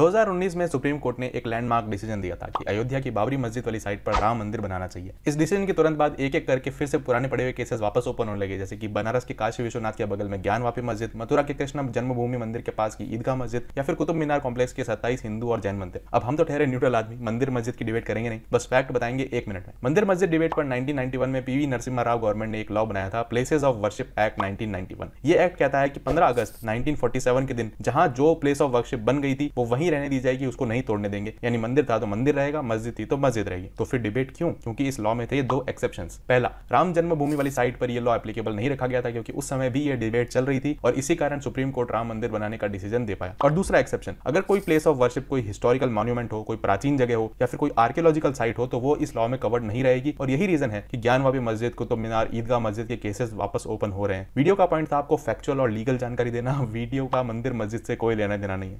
2019 में supreme court ने एक लैंडमार्क डिसीजन दिया था कि अयोध्या की बाबरी मस्जिद वाली साइट पर राम मंदिर बनाना चाहिए इस डिसीजन के तुरंत बाद एक एक करके फिर से पुराने पड़े हुए केसेस वापस ओपन होने लगे जैसे कि बनारस के काशी विश्वनाथ के बगल में ज्ञान वापी मस्जिद मथुरा के कृष्ण जन्मभूमि मंदिर के पास की ईदगाह मस्जिद या फिर कुतुब मीनार कॉम्प्लेक्स के सत्ताईस हिंदू और जैन मंदिर अब हम तो ठहरे न्यूट्रल आदमी मंदिर मस्जिद की डिबेट करेंगे नहीं बस फैक्ट बताएंगे एक मिनट में मंदिर मस्जिद डिबेट पर नाइनटीन में पीवी नरसिम्हा राव गवर्नमेंट ने एक लॉ बनाया था places of worship act nineteen ये एक्ट कहता है कि पंद्रह अगस्त नाइनटीन के दिन जहां जो प्लेस ऑफ वर्शिप बन गई थी वो वही वहीं रहने दी जाएगी उसको नहीं तोड़ने देंगे यानी मंदिर था तो मंदिर रहेगा मस्जिद थी तो मस्जिद रहेगी तो फिर डिबेट क्यों क्योंकि इस लॉ में थे दो एक्सेप्शन पहला राम जन्मभूमि वाली साइट पर यह लॉ एप्लीकेबल नहीं रखा गया था क्योंकि उस समय भी यह डिबेट चल रही थी और इसी कारण सुप्रीम कोर्ट राम मंदिर बनाने का डिसीजन दे पाया और दूसरा एक्सेप्शन अगर कोई प्लेस ऑफ वर्शिप कोई हिस्टोरिकल मॉन्यूमेंट हो कोई प्राचीन जगह हो या फिर कोई आर्कियोलॉजिकल साइट हो तो वो इस लॉ में कवर्ड नहीं रहेगी और यही रीजन है कि ज्ञान मस्जिद को तो मीनार ईदगाह मस्जिद के केसेस वापस ओपन हो रहे हैं वीडियो का पॉइंट था आपको फैक्चुअल और लीगल जानकारी देना वीडियो का मंदिर मस्जिद से कोई लेना देना नहीं है